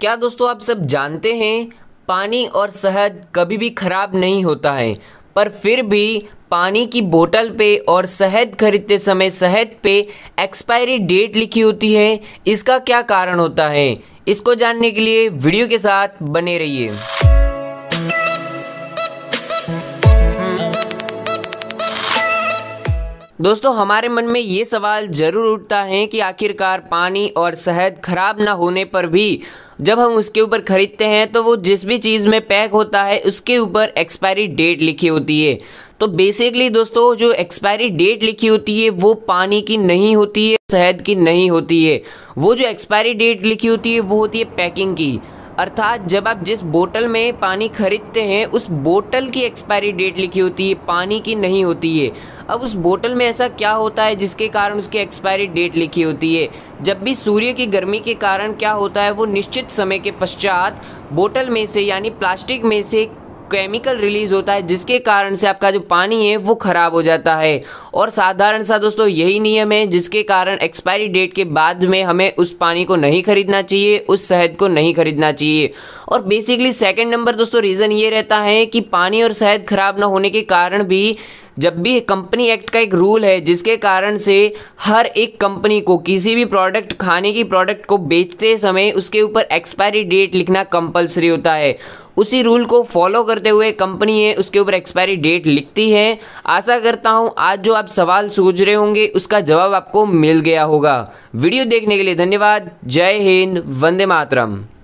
क्या दोस्तों आप सब जानते हैं पानी और शहद कभी भी खराब नहीं होता है पर फिर भी पानी की बोतल पे और शहद खरीदते समय शहद पे एक्सपायरी डेट लिखी होती है इसका क्या कारण होता है इसको जानने के लिए वीडियो के साथ बने रहिए दोस्तों हमारे मन में ये सवाल ज़रूर उठता है कि आखिरकार पानी और शहद ख़राब ना होने पर भी जब हम उसके ऊपर ख़रीदते हैं तो वो जिस भी चीज़ में पैक होता है उसके ऊपर एक्सपायरी डेट लिखी होती है तो बेसिकली दोस्तों जो एक्सपायरी डेट लिखी होती है वो पानी की नहीं होती है शहद की नहीं होती है वो जो एक्सपायरी डेट लिखी होती है वो होती है पैकिंग की अर्थात जब आप जिस बोतल में पानी खरीदते हैं उस बोतल की एक्सपायरी डेट लिखी होती है पानी की नहीं होती है अब उस बोतल में ऐसा क्या होता है जिसके कारण उसकी एक्सपायरी डेट लिखी होती है जब भी सूर्य की गर्मी के कारण क्या होता है वो निश्चित समय के पश्चात बोतल में से यानी प्लास्टिक में से केमिकल रिलीज होता है जिसके कारण से आपका जो पानी है वो ख़राब हो जाता है और साधारण सा दोस्तों यही नियम है जिसके कारण एक्सपायरी डेट के बाद में हमें उस पानी को नहीं खरीदना चाहिए उस शहद को नहीं खरीदना चाहिए और बेसिकली सेकेंड नंबर दोस्तों रीज़न ये रहता है कि पानी और शहद ख़राब ना होने के कारण भी जब भी कंपनी एक्ट का एक रूल है जिसके कारण से हर एक कंपनी को किसी भी प्रोडक्ट खाने की प्रोडक्ट को बेचते समय उसके ऊपर एक्सपायरी डेट लिखना कंपलसरी होता है उसी रूल को फॉलो करते हुए कंपनी है उसके ऊपर एक्सपायरी डेट लिखती है आशा करता हूँ आज जो आप सवाल सोच रहे होंगे उसका जवाब आपको मिल गया होगा वीडियो देखने के लिए धन्यवाद जय हिंद वंदे मातरम